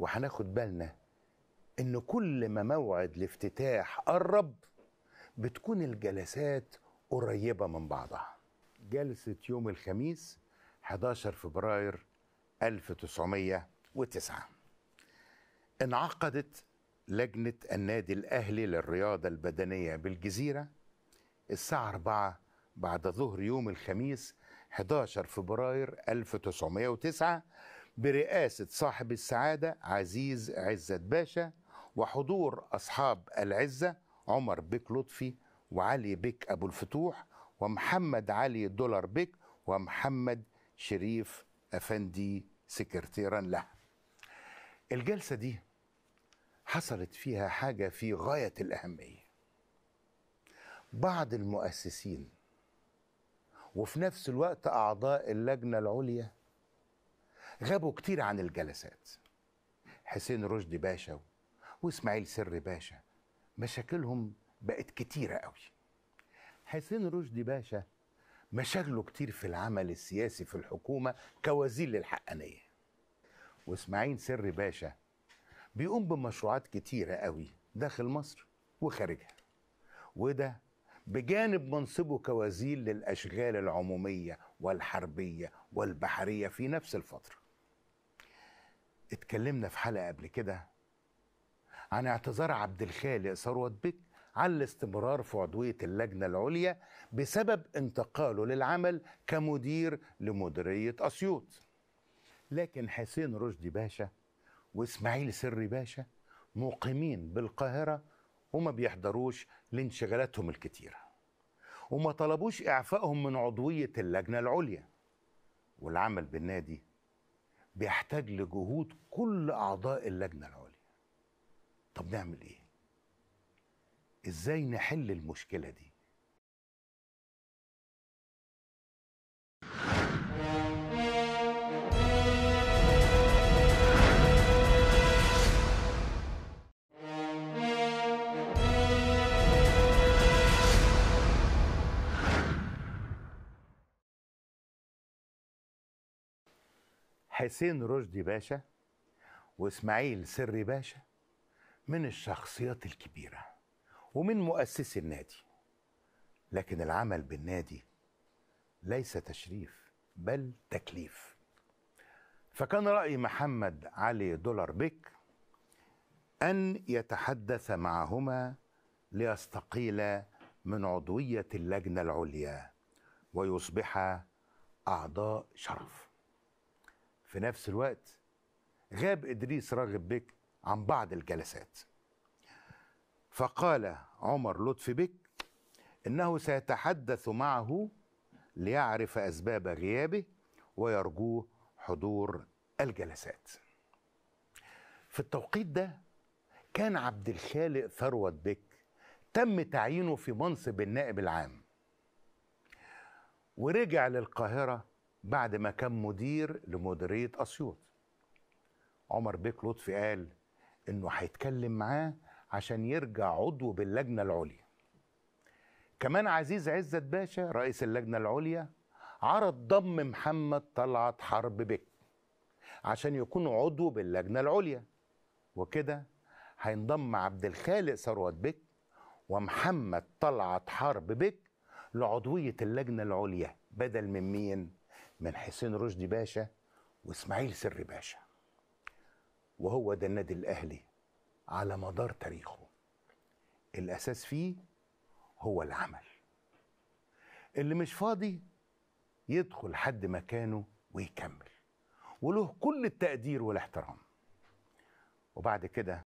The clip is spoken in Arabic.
وهناخد بالنا ان كل ما موعد الافتتاح قرب بتكون الجلسات قريبه من بعضها جلسه يوم الخميس 11 فبراير 1909 انعقدت لجنة النادي الأهلي للرياضة البدنية بالجزيرة الساعة 4 بعد ظهر يوم الخميس 11 فبراير 1909 برئاسة صاحب السعادة عزيز عزت باشا وحضور أصحاب العزة عمر بك لطفي وعلي بك أبو الفتوح ومحمد علي دولار بك ومحمد شريف أفندي سكرتيرا له الجلسة دي حصلت فيها حاجة في غاية الأهمية بعض المؤسسين وفي نفس الوقت أعضاء اللجنة العليا غابوا كتير عن الجلسات حسين رشدي باشا واسماعيل سري باشا مشاكلهم بقت كتيرة قوي حسين رشدي باشا مشاغله كتير في العمل السياسي في الحكومة كوزير للحقانية واسماعيل سري باشا بيقوم بمشروعات كتيرة قوي داخل مصر وخارجها وده بجانب منصبه كوزير للأشغال العمومية والحربية والبحرية في نفس الفترة اتكلمنا في حلقه قبل كده عن اعتذار عبد الخالق ثروت بك على الاستمرار في عضويه اللجنه العليا بسبب انتقاله للعمل كمدير لمديريه اسيوط. لكن حسين رشدي باشا واسماعيل سري باشا مقيمين بالقاهره وما بيحضروش لانشغالاتهم الكتيره. وما طلبوش اعفائهم من عضويه اللجنه العليا. والعمل بالنادي بيحتاج لجهود كل اعضاء اللجنه العليا طب نعمل ايه ازاي نحل المشكله دي حسين رشدي باشا واسماعيل سري باشا من الشخصيات الكبيرة ومن مؤسسي النادي لكن العمل بالنادي ليس تشريف بل تكليف فكان رأي محمد علي دولار بيك أن يتحدث معهما ليستقيلا من عضوية اللجنة العليا ويصبحا أعضاء شرف في نفس الوقت غاب إدريس راغب بك عن بعض الجلسات فقال عمر لطفي بك إنه سيتحدث معه ليعرف أسباب غيابه ويرجوه حضور الجلسات في التوقيت ده كان عبد الخالق ثروت بك تم تعيينه في منصب النائب العام ورجع للقاهرة بعد ما كان مدير لمديريه اسيوط عمر بيك لطفي قال انه هيتكلم معاه عشان يرجع عضو باللجنه العليا كمان عزيز عزت باشا رئيس اللجنه العليا عرض ضم محمد طلعت حرب بك عشان يكون عضو باللجنه العليا وكده هينضم عبد الخالق ثروت بك ومحمد طلعت حرب بك لعضويه اللجنه العليا بدل من مين من حسين رشدي باشا واسماعيل سري باشا وهو ده النادي الاهلي على مدار تاريخه الاساس فيه هو العمل اللي مش فاضي يدخل حد مكانه ويكمل وله كل التقدير والاحترام وبعد كده